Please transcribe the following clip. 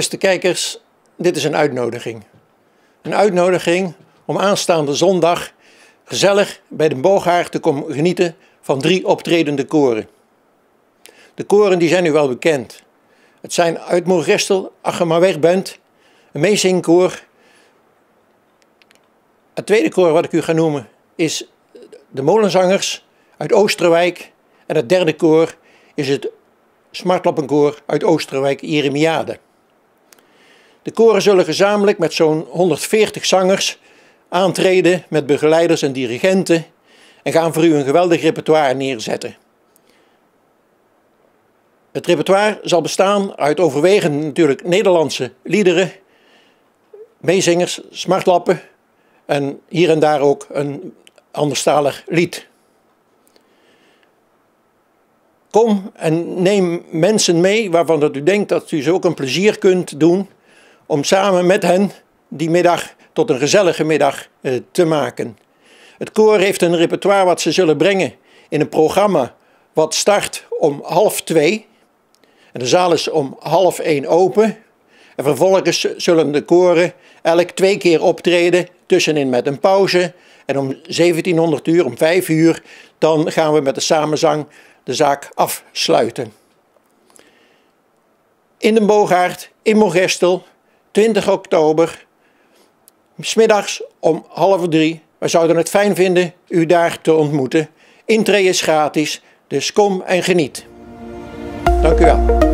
Beste kijkers, dit is een uitnodiging. Een uitnodiging om aanstaande zondag gezellig bij de Bogaard te komen genieten van drie optredende koren. De koren die zijn u wel bekend. Het zijn uit Moergestel, Bent, een meezingkoor. Het tweede koor wat ik u ga noemen is de Molenzangers uit Oosterwijk. En het derde koor is het Smartlappenkoor uit Oosterwijk, Jeremiade. De koren zullen gezamenlijk met zo'n 140 zangers aantreden met begeleiders en dirigenten en gaan voor u een geweldig repertoire neerzetten. Het repertoire zal bestaan uit overwegend natuurlijk Nederlandse liederen, meezingers, smartlappen en hier en daar ook een anderstalig lied. Kom en neem mensen mee waarvan dat u denkt dat u ze ook een plezier kunt doen om samen met hen die middag tot een gezellige middag eh, te maken. Het koor heeft een repertoire wat ze zullen brengen in een programma wat start om half twee. En de zaal is om half één open. En vervolgens zullen de koren elk twee keer optreden, tussenin met een pauze. En om 1700 uur, om 5 uur, dan gaan we met de samenzang de zaak afsluiten. In de Boogaard, in Mogestel, 20 oktober, smiddags om half drie. We zouden het fijn vinden u daar te ontmoeten. Intree is gratis, dus kom en geniet. Dank u wel.